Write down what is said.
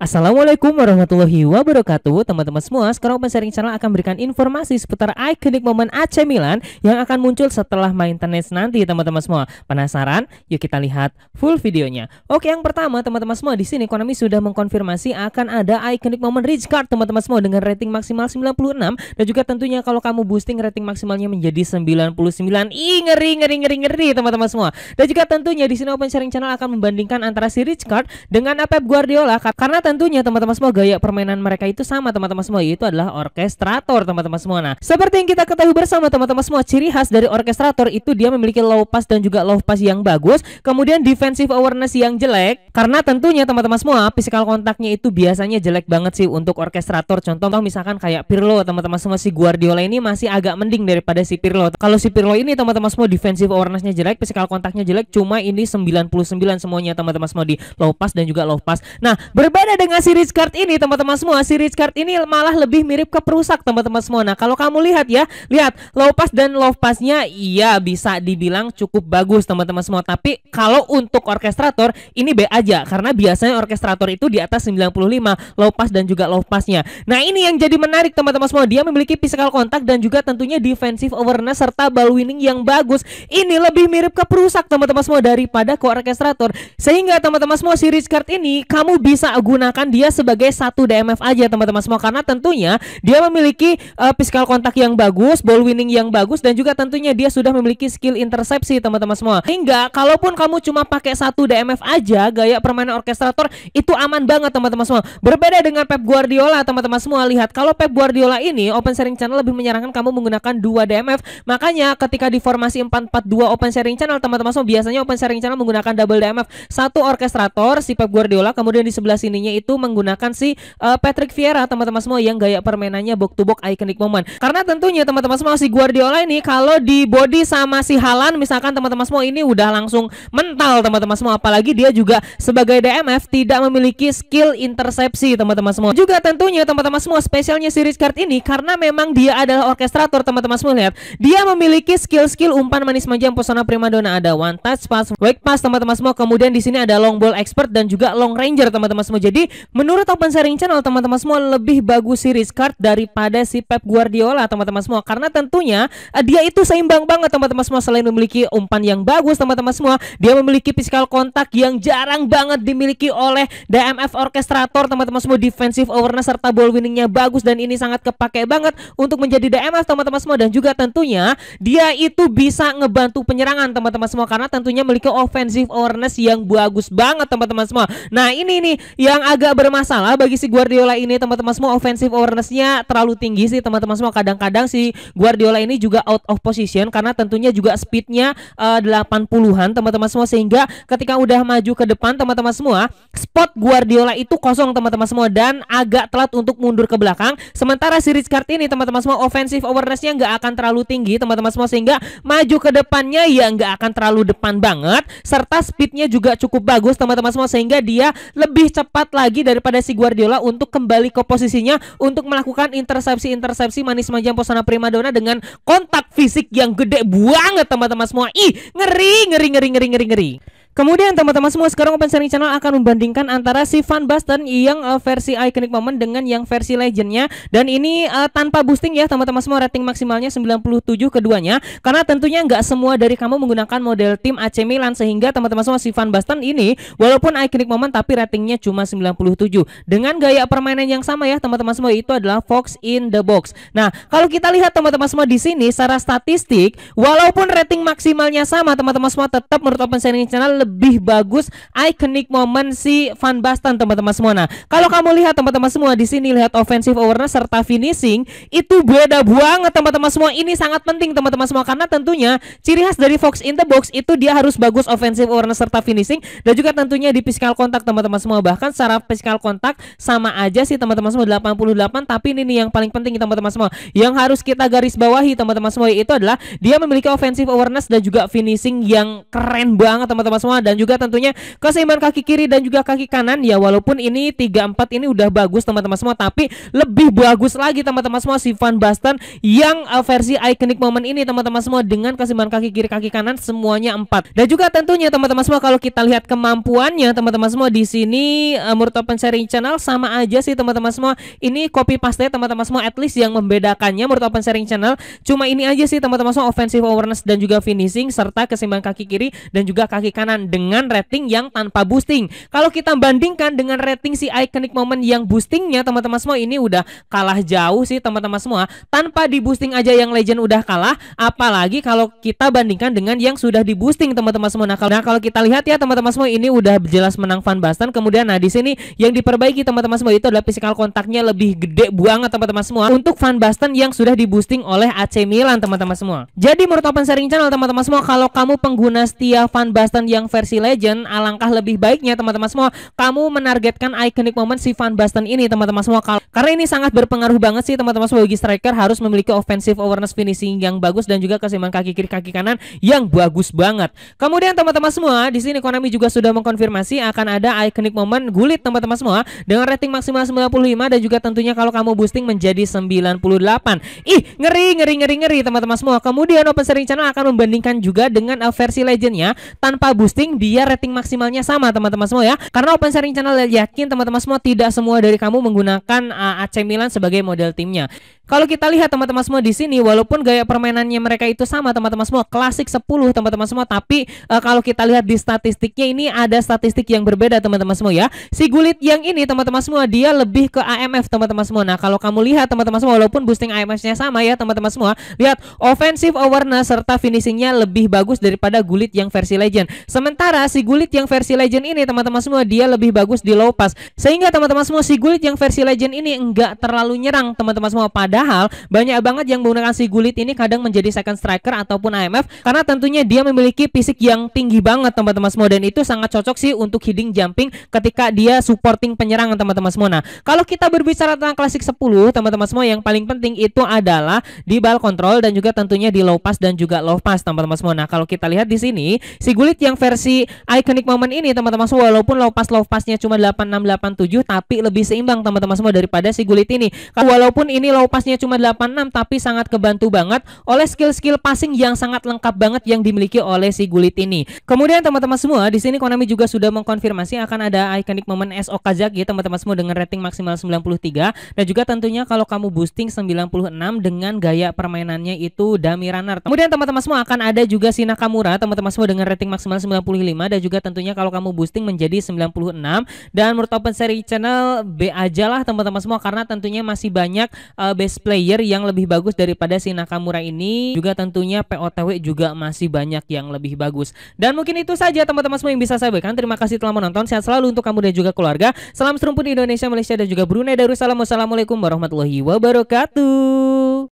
Assalamualaikum warahmatullahi wabarakatuh Teman-teman semua, sekarang Open Sharing Channel akan berikan informasi seputar ikonik momen AC Milan Yang akan muncul setelah maintenance nanti teman-teman semua Penasaran? Yuk kita lihat full videonya Oke yang pertama teman-teman semua di sini Konami sudah mengkonfirmasi akan ada ikonik momen Rich Card teman-teman semua Dengan rating maksimal 96 Dan juga tentunya kalau kamu boosting rating maksimalnya menjadi 99 Ih ngeri ngeri ngeri ngeri teman-teman semua Dan juga tentunya di sini Open Sharing Channel akan membandingkan antara si Rich Card dengan Pep Guardiola Karena tentunya teman-teman semua gaya permainan mereka itu sama teman-teman semua itu adalah orkestrator teman-teman semua. Nah, seperti yang kita ketahui bersama teman-teman semua ciri khas dari orkestrator itu dia memiliki low pass dan juga low pass yang bagus, kemudian defensive awareness yang jelek karena tentunya teman-teman semua physical kontaknya itu biasanya jelek banget sih untuk orkestrator. Contoh misalkan kayak Pirlo teman-teman semua si Guardiola ini masih agak mending daripada si Pirlo. Kalau si Pirlo ini teman-teman semua defensive awarenessnya jelek, physical kontaknya jelek, cuma ini 99 semuanya teman-teman semua di low pass dan juga low pass. Nah, berbeda dengan si Rich Card ini teman-teman semua, si Rich Card ini malah lebih mirip ke perusak teman-teman semua. Nah, kalau kamu lihat ya, lihat low pass dan low passnya iya bisa dibilang cukup bagus teman-teman semua. Tapi kalau untuk orkestrator ini B aja karena biasanya orkestrator itu di atas 95 low pass dan juga low passnya. Nah, ini yang jadi menarik teman-teman semua. Dia memiliki physical contact dan juga tentunya defensive awareness serta ball winning yang bagus. Ini lebih mirip ke perusak teman-teman semua daripada ke orkestrator. Sehingga teman-teman semua si Rich Card ini kamu bisa gunakan menggunakan dia sebagai satu DMF aja teman-teman semua karena tentunya dia memiliki uh, physical kontak yang bagus, ball winning yang bagus dan juga tentunya dia sudah memiliki skill intersepsi teman-teman semua. Hingga kalaupun kamu cuma pakai satu DMF aja gaya permainan orkestrator itu aman banget teman-teman semua. Berbeda dengan Pep Guardiola teman-teman semua lihat kalau Pep Guardiola ini Open Sharing Channel lebih menyarankan kamu menggunakan dua DMF. Makanya ketika di formasi 442 Open Sharing Channel teman-teman semua biasanya Open Sharing Channel menggunakan double DMF, satu orkestrator si Pep Guardiola kemudian di sebelah sininya itu menggunakan si uh, Patrick Vieira teman-teman semua yang gaya permainannya box to box iconic moment. Karena tentunya teman-teman semua si Guardiola ini kalau di body sama si Halan misalkan teman-teman semua ini udah langsung mental teman-teman semua apalagi dia juga sebagai DMF tidak memiliki skill intersepsi teman-teman semua. Juga tentunya teman-teman semua spesialnya series Richard ini karena memang dia adalah orkestrator teman-teman semua lihat. Dia memiliki skill-skill umpan manis yang pesona primadona ada one touch pass, wake pass teman-teman semua. Kemudian di sini ada long ball expert dan juga long ranger teman-teman semua. Jadi menurut Open Sharing Channel teman-teman semua lebih bagus si Rizkard daripada si Pep Guardiola teman-teman semua karena tentunya eh, dia itu seimbang banget teman-teman semua selain memiliki umpan yang bagus teman-teman semua dia memiliki physical kontak yang jarang banget dimiliki oleh DMF Orkestrator teman-teman semua defensive awareness serta ball winningnya bagus dan ini sangat kepake banget untuk menjadi DMF teman-teman semua dan juga tentunya dia itu bisa ngebantu penyerangan teman-teman semua karena tentunya memiliki offensive awareness yang bagus banget teman-teman semua nah ini nih yang agak bermasalah bagi si Guardiola ini teman-teman semua offensive awarenessnya terlalu tinggi sih teman-teman semua kadang-kadang si Guardiola ini juga out of position karena tentunya juga speednya uh, eh, 80-an teman-teman semua sehingga ketika udah maju ke depan teman-teman semua spot Guardiola itu kosong teman-teman semua dan agak telat untuk mundur ke belakang sementara si Rijkaard ini teman-teman semua offensive awarenessnya nggak akan terlalu tinggi teman-teman semua sehingga maju ke depannya ya nggak akan terlalu depan banget serta speednya juga cukup bagus teman-teman semua sehingga dia lebih cepat lagi daripada si Guardiola untuk kembali ke posisinya untuk melakukan intersepsi-intersepsi manis manjang pesona primadona dengan kontak fisik yang gede banget teman-teman semua. Ih, ngeri, ngeri, ngeri, ngeri, ngeri, ngeri. Kemudian teman-teman semua sekarang Open Sharing Channel akan membandingkan antara si Van Basten yang uh, versi Iconic Moment dengan yang versi Legendnya dan ini uh, tanpa boosting ya teman-teman semua rating maksimalnya 97 keduanya karena tentunya nggak semua dari kamu menggunakan model tim AC Milan sehingga teman-teman semua si Van Basten ini walaupun Iconic Moment tapi ratingnya cuma 97 dengan gaya permainan yang sama ya teman-teman semua itu adalah Fox in the Box. Nah kalau kita lihat teman-teman semua di sini secara statistik walaupun rating maksimalnya sama teman-teman semua tetap menurut Open Sharing Channel lebih bagus iconic moment si Van Basten teman-teman semua. Nah, kalau kamu lihat teman-teman semua di sini lihat offensive awareness serta finishing itu beda banget teman-teman semua. Ini sangat penting teman-teman semua karena tentunya ciri khas dari Fox in the Box itu dia harus bagus offensive awareness serta finishing dan juga tentunya di physical kontak teman-teman semua. Bahkan secara physical kontak sama aja sih teman-teman semua 88 tapi ini nih yang paling penting teman-teman semua. Yang harus kita garis bawahi teman-teman semua itu adalah dia memiliki offensive awareness dan juga finishing yang keren banget teman-teman semua semua dan juga tentunya keseimbangan kaki kiri dan juga kaki kanan ya walaupun ini 3 4 ini udah bagus teman-teman semua tapi lebih bagus lagi teman-teman semua si Van Basten yang uh, versi iconic moment ini teman-teman semua dengan keseimbangan kaki kiri kaki kanan semuanya 4 dan juga tentunya teman-teman semua kalau kita lihat kemampuannya teman-teman semua di sini uh, menurut Open Sharing Channel sama aja sih teman-teman semua ini copy paste teman-teman semua at least yang membedakannya menurut Open Sharing Channel cuma ini aja sih teman-teman semua offensive awareness dan juga finishing serta keseimbangan kaki kiri dan juga kaki kanan bandingkan dengan rating yang tanpa boosting. Kalau kita bandingkan dengan rating si iconic moment yang boostingnya teman-teman semua ini udah kalah jauh sih teman-teman semua. Tanpa di boosting aja yang legend udah kalah, apalagi kalau kita bandingkan dengan yang sudah di boosting teman-teman semua. Nah, kalau, nah, kalau kita lihat ya teman-teman semua ini udah jelas menang Van Basten. Kemudian nah di sini yang diperbaiki teman-teman semua itu adalah physical kontaknya lebih gede banget teman-teman semua untuk Van Basten yang sudah di boosting oleh AC Milan teman-teman semua. Jadi menurut Open Sharing Channel teman-teman semua kalau kamu pengguna setia Van Basten yang versi Legend, alangkah lebih baiknya teman-teman semua kamu menargetkan iconic moment si Van Basten ini teman-teman semua karena ini sangat berpengaruh banget sih teman-teman semua bagi striker harus memiliki offensive awareness finishing yang bagus dan juga keseimbangan kaki kiri kaki kanan yang bagus banget. Kemudian teman-teman semua di sini Konami juga sudah mengkonfirmasi akan ada iconic moment gulit teman-teman semua dengan rating maksimal 95 dan juga tentunya kalau kamu boosting menjadi 98. Ih, ngeri ngeri ngeri ngeri teman-teman semua. Kemudian Open sharing Channel akan membandingkan juga dengan uh, versi legendnya tanpa boosting posting biar rating maksimalnya sama teman-teman semua ya. Karena Open Sharing Channel yakin teman-teman semua tidak semua dari kamu menggunakan uh, AC Milan sebagai model timnya. Kalau kita lihat teman-teman semua di sini walaupun gaya permainannya mereka itu sama teman-teman semua klasik 10 teman-teman semua tapi e, kalau kita lihat di statistiknya ini ada statistik yang berbeda teman-teman semua ya. Si Gulit yang ini teman-teman semua dia lebih ke AMF teman-teman semua. Nah, kalau kamu lihat teman-teman semua walaupun boosting AMF-nya sama ya teman-teman semua, lihat offensive awareness serta finishingnya lebih bagus daripada Gulit yang versi legend. Sementara si Gulit yang versi legend ini teman-teman semua dia lebih bagus di low pass. Sehingga teman-teman semua si Gulit yang versi legend ini enggak terlalu nyerang teman-teman semua pada Padahal banyak banget yang menggunakan si gulit ini kadang menjadi second striker ataupun AMF karena tentunya dia memiliki fisik yang tinggi banget teman-teman semua dan itu sangat cocok sih untuk heading jumping ketika dia supporting penyerangan teman-teman semua. Nah, kalau kita berbicara tentang klasik 10 teman-teman semua yang paling penting itu adalah di ball control dan juga tentunya di low pass dan juga low pass teman-teman semua. Nah, kalau kita lihat di sini si gulit yang versi iconic moment ini teman-teman semua walaupun low pass low passnya cuma 8687 tapi lebih seimbang teman-teman semua daripada si gulit ini. Walaupun ini low passnya nya cuma 86 tapi sangat kebantu banget oleh skill-skill passing yang sangat lengkap banget yang dimiliki oleh si Gulit ini. Kemudian teman-teman semua, di sini Konami juga sudah mengkonfirmasi akan ada iconic moment S Okazaki teman-teman semua dengan rating maksimal 93 dan juga tentunya kalau kamu boosting 96 dengan gaya permainannya itu Dami Runner. Kemudian teman-teman semua akan ada juga si Nakamura teman-teman semua dengan rating maksimal 95 dan juga tentunya kalau kamu boosting menjadi 96 dan menurut Open Seri Channel B aja lah teman-teman semua karena tentunya masih banyak uh, eh, B base player yang lebih bagus daripada si Nakamura ini juga tentunya POTW juga masih banyak yang lebih bagus dan mungkin itu saja teman-teman semua yang bisa saya berikan terima kasih telah menonton sehat selalu untuk kamu dan juga keluarga salam serumpun Indonesia Malaysia dan juga Brunei Darussalam wassalamualaikum warahmatullahi wabarakatuh